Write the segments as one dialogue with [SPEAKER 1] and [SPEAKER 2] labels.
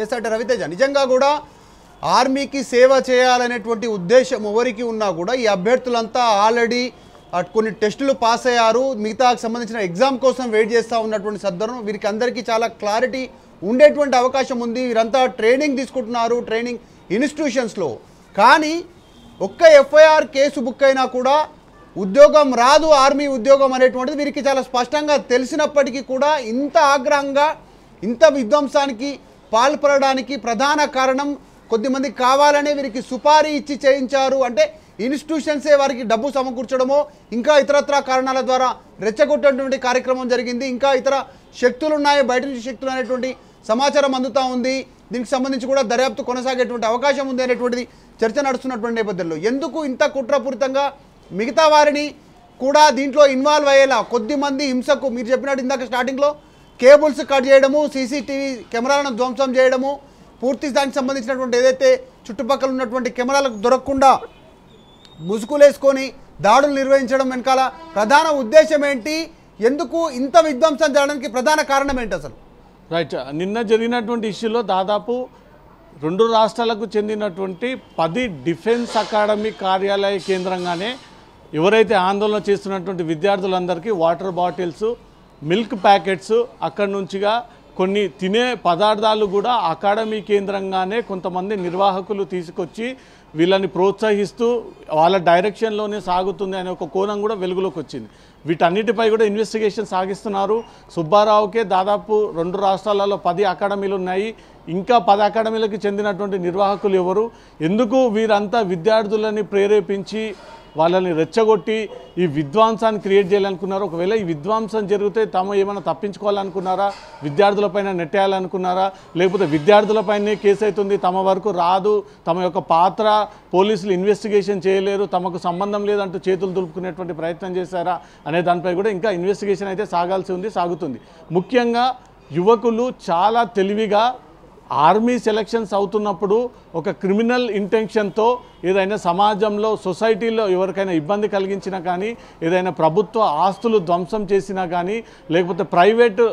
[SPEAKER 1] చేస్తాడు రవితేజ నిజంగా కూడా ఆర్మీకి సేవ చేయాలనేటువంటి ఉద్దేశం ఎవరికి ఉన్నా కూడా ఈ అభ్యర్థులంతా ఆల్రెడీ కొన్ని టెస్టులు పాస్ అయ్యారు మిగతాకు సంబంధించిన ఎగ్జామ్ కోసం వెయిట్ చేస్తూ ఉన్నటువంటి సందర్భం వీరికి అందరికీ చాలా క్లారిటీ ఉండేటువంటి అవకాశం ఉంది వీరంతా ట్రైనింగ్ తీసుకుంటున్నారు ట్రైనింగ్ ఇన్స్టిట్యూషన్స్లో కానీ ఒక్క ఎఫ్ఐఆర్ కేసు బుక్ అయినా కూడా ఉద్యోగం రాదు ఆర్మీ ఉద్యోగం అనేటువంటిది వీరికి చాలా స్పష్టంగా తెలిసినప్పటికీ కూడా ఇంత ఆగ్రహంగా ఇంత విధ్వంసానికి పాల్పడడానికి ప్రధాన కారణం కొద్దిమంది కావాలనే వీరికి సుపారీ ఇచ్చి చేయించారు అంటే ఇన్స్టిట్యూషన్సే వారికి డబ్బు సమకూర్చడమో ఇంకా ఇతరత్ర కారణాల ద్వారా రెచ్చగొట్టేటువంటి కార్యక్రమం జరిగింది ఇంకా ఇతర శక్తులు ఉన్నాయి బయట నుంచి శక్తులు అనేటువంటి సమాచారం అందుతూ ఉంది దీనికి సంబంధించి కూడా దర్యాప్తు కొనసాగేటువంటి అవకాశం ఉంది అనేటువంటిది చర్చ నడుస్తున్నటువంటి నేపథ్యంలో ఎందుకు ఇంత కుట్రపూరితంగా మిగతా వారిని కూడా దీంట్లో ఇన్వాల్వ్ అయ్యేలా కొద్దిమంది హింసకు మీరు చెప్పినట్టు ఇందాక స్టార్టింగ్లో కేబుల్స్ కట్ చేయడము సీసీటీవీ కెమెరాలను ధ్వంసం చేయడము పూర్తి దానికి సంబంధించినటువంటి ఏదైతే చుట్టుపక్కల ఉన్నటువంటి కెమెరాలకు దొరకకుండా ముసుగులేసుకొని దాడులు నిర్వహించడం వెనకాల ప్రధాన ఉద్దేశం ఏంటి ఎందుకు ఇంత విధ్వంసం జరగడానికి ప్రధాన కారణం ఏంటి అసలు
[SPEAKER 2] రైట్ నిన్న జరిగినటువంటి ఇష్యూలో దాదాపు రెండు రాష్ట్రాలకు చెందినటువంటి పది డిఫెన్స్ అకాడమీ కార్యాలయ కేంద్రంగానే ఎవరైతే ఆందోళన చేస్తున్నటువంటి విద్యార్థులందరికీ వాటర్ బాటిల్స్ మిల్క్ ప్యాకెట్స్ అక్కడి నుంచిగా కొన్ని తినే పదార్థాలు కూడా అకాడమీ కేంద్రంగానే కొంతమంది నిర్వాహకులు తీసుకొచ్చి వీళ్ళని ప్రోత్సహిస్తూ వాళ్ళ డైరెక్షన్లోనే సాగుతుంది అనే ఒక కోణం కూడా వెలుగులోకి వచ్చింది వీటన్నిటిపై కూడా ఇన్వెస్టిగేషన్ సాగిస్తున్నారు సుబ్బారావుకే దాదాపు రెండు రాష్ట్రాలలో పది అకాడమీలు ఉన్నాయి ఇంకా పది అకాడమీలకు చెందినటువంటి నిర్వాహకులు ఎవరు ఎందుకు వీరంతా విద్యార్థులని ప్రేరేపించి వాళ్ళని రెచ్చగొట్టి ఈ విద్వాంసాన్ని క్రియేట్ చేయాలనుకున్నారు ఒకవేళ ఈ విద్వాంసం జరిగితే తాము ఏమైనా తప్పించుకోవాలనుకున్నారా విద్యార్థులపైన నెట్టేయాలనుకున్నారా లేకపోతే విద్యార్థులపైనే కేసు అవుతుంది తమ వరకు రాదు తమ యొక్క పాత్ర పోలీసులు ఇన్వెస్టిగేషన్ చేయలేరు తమకు సంబంధం లేదంటూ చేతులు దులుపుకునేటువంటి ప్రయత్నం చేశారా అనే దానిపై కూడా ఇంకా ఇన్వెస్టిగేషన్ అయితే సాగాల్సి ఉంది సాగుతుంది ముఖ్యంగా యువకులు చాలా తెలివిగా ఆర్మీ సెలక్షన్స్ అవుతున్నప్పుడు ఒక క్రిమినల్ ఇంటెన్షన్తో ఏదైనా సమాజంలో సొసైటీలో ఎవరికైనా ఇబ్బంది కలిగించినా కానీ ఏదైనా ప్రభుత్వ ఆస్తులు ధ్వంసం చేసినా కానీ లేకపోతే ప్రైవేటు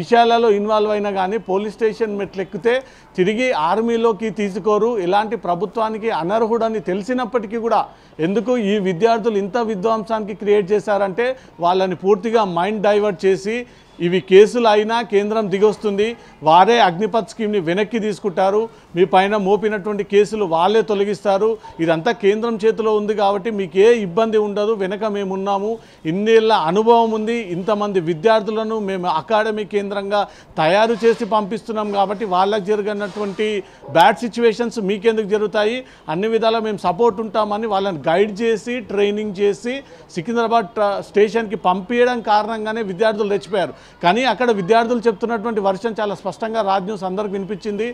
[SPEAKER 2] విషయాలలో ఇన్వాల్వ్ అయినా కానీ పోలీస్ స్టేషన్ మెట్లెక్కితే తిరిగి ఆర్మీలోకి తీసుకోరు ఇలాంటి ప్రభుత్వానికి అనర్హుడని తెలిసినప్పటికీ కూడా ఎందుకు ఈ విద్యార్థులు ఇంత విధ్వంసానికి క్రియేట్ చేశారంటే వాళ్ళని పూర్తిగా మైండ్ డైవర్ట్ చేసి ఇవి కేసులు అయినా కేంద్రం దిగొస్తుంది వారే అగ్నిపత్ స్కీమ్ని వెనక్కి తీసుకుంటారు మీ పైన మోపినటువంటి కేసులు వాళ్ళే తొలగిస్తారు ఇదంతా కేంద్రం చేతిలో ఉంది కాబట్టి మీకు ఏ ఇబ్బంది ఉండదు వెనక మేమున్నాము ఇన్నేళ్ళ అనుభవం ఉంది ఇంతమంది విద్యార్థులను మేము అకాడమీ కేంద్రంగా తయారు చేసి పంపిస్తున్నాం కాబట్టి వాళ్ళకి జరిగినటువంటి బ్యాడ్ సిచ్యువేషన్స్ మీకెందుకు జరుగుతాయి అన్ని విధాలా మేము సపోర్ట్ ఉంటామని వాళ్ళని గైడ్ చేసి ట్రైనింగ్ చేసి సికింద్రాబాద్ స్టేషన్కి పంపించడం కారణంగానే విద్యార్థులు రెచ్చిపోయారు కానీ అక్కడ విద్యార్థులు చెప్తున్నటువంటి వర్షం చాలా స్పష్టంగా రాజ్ న్యూస్ అందరికి వినిపించింది